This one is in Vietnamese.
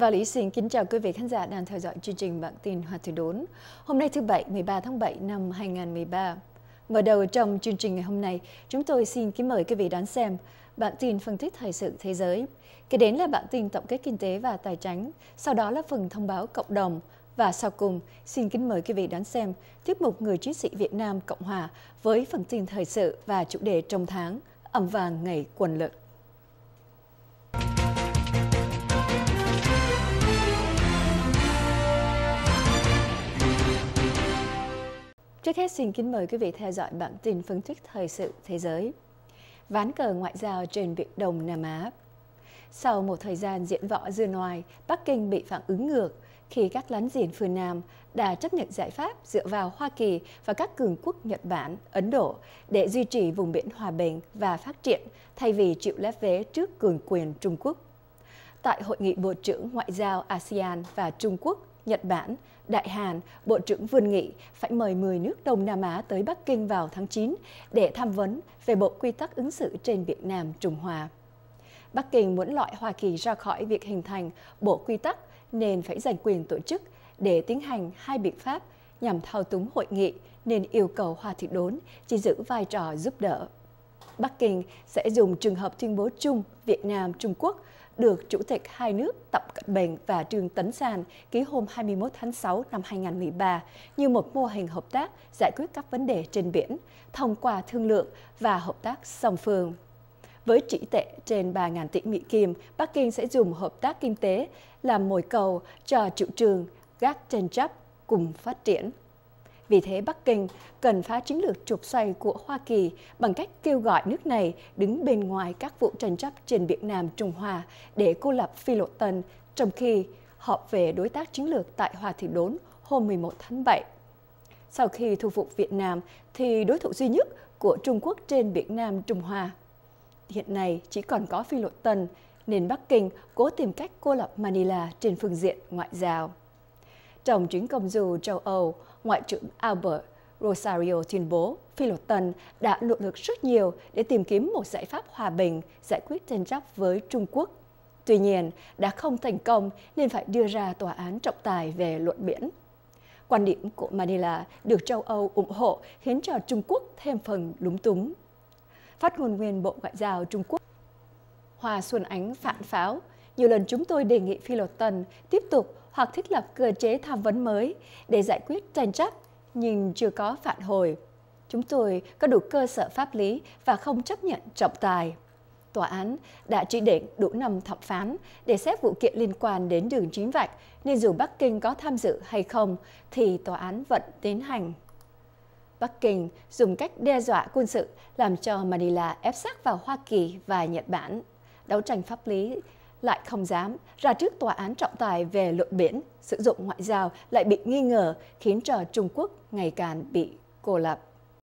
Và Lý xin kính chào quý vị khán giả đang theo dõi chương trình Bản tin Hoa Thủy Đốn. Hôm nay thứ Bảy 13 tháng 7 năm 2013. Mở đầu trong chương trình ngày hôm nay, chúng tôi xin kính mời quý vị đón xem bản tin phân tích thời sự thế giới. Kế đến là bản tin tổng kết kinh tế và tài chính, sau đó là phần thông báo cộng đồng, và sau cùng, xin kính mời quý vị đón xem tiếp mục Người chiến sĩ Việt Nam Cộng Hòa với phần tin thời sự và chủ đề trong tháng, ẩm vàng ngày quần lực. Trước hết xin kính mời quý vị theo dõi bản tin phân tích thời sự thế giới. Ván cờ ngoại giao trên Biển Đông Nam Á Sau một thời gian diễn võ dư ngoài, Bắc Kinh bị phản ứng ngược khi các láng giềng phương Nam đã chấp nhận giải pháp dựa vào Hoa Kỳ và các cường quốc Nhật Bản, Ấn Độ để duy trì vùng biển hòa bình và phát triển thay vì chịu lép vế trước cường quyền Trung Quốc. Tại hội nghị Bộ trưởng Ngoại giao ASEAN và Trung Quốc Nhật Bản, Đại Hàn, Bộ trưởng Vương Nghị phải mời 10 nước Đông Nam Á tới Bắc Kinh vào tháng 9 để tham vấn về bộ quy tắc ứng xử trên Việt Nam Trung Hoa. Bắc Kinh muốn loại Hoa Kỳ ra khỏi việc hình thành bộ quy tắc nên phải giành quyền tổ chức để tiến hành hai biện pháp nhằm thao túng hội nghị nên yêu cầu Hoa Thị Đốn chỉ giữ vai trò giúp đỡ. Bắc Kinh sẽ dùng trường hợp tuyên bố chung Việt Nam Trung Quốc được Chủ tịch hai nước Tập Cận Bình và Trương Tấn San ký hôm 21 tháng 6 năm 2013 như một mô hình hợp tác giải quyết các vấn đề trên biển thông qua thương lượng và hợp tác song phương. Với chỉ tệ trên 3.000 tỷ Mỹ Kim, Bắc Kinh sẽ dùng hợp tác kinh tế làm mồi cầu cho chủ trường gác tranh chấp cùng phát triển. Vì thế Bắc Kinh cần phá chiến lược trục xoay của Hoa Kỳ bằng cách kêu gọi nước này đứng bên ngoài các vụ tranh chấp trên Việt Nam Trung Hoa để cô lập Phi Lộ Tân, trong khi họp về đối tác chiến lược tại Hòa Thị Đốn hôm 11 tháng 7. Sau khi thu phục Việt Nam thì đối thủ duy nhất của Trung Quốc trên Việt Nam Trung Hoa hiện nay chỉ còn có Phi Lộ Tân, nên Bắc Kinh cố tìm cách cô lập Manila trên phương diện ngoại giao trong chuyến công du châu Âu, Ngoại trưởng Albert Rosario tuyên bố phi luật tần đã nỗ lực rất nhiều để tìm kiếm một giải pháp hòa bình giải quyết tranh chấp với Trung Quốc. Tuy nhiên, đã không thành công nên phải đưa ra tòa án trọng tài về luật biển. Quan điểm của Manila được châu Âu ủng hộ khiến cho Trung Quốc thêm phần lúng túng. Phát ngôn viên Bộ Ngoại giao Trung Quốc Hòa Xuân Ánh phản pháo, nhiều lần chúng tôi đề nghị phi luật tần tiếp tục hoặc thiết lập cơ chế tham vấn mới để giải quyết tranh chấp nhưng chưa có phản hồi. Chúng tôi có đủ cơ sở pháp lý và không chấp nhận trọng tài. Tòa án đã chỉ định đủ năm thẩm phán để xét vụ kiện liên quan đến đường chính vạch, nên dù Bắc Kinh có tham dự hay không, thì tòa án vẫn tiến hành. Bắc Kinh dùng cách đe dọa quân sự làm cho Manila ép sát vào Hoa Kỳ và Nhật Bản. Đấu tranh pháp lý lại không dám ra trước tòa án trọng tài về luật biển, sử dụng ngoại giao lại bị nghi ngờ khiến cho Trung Quốc ngày càng bị cô lập.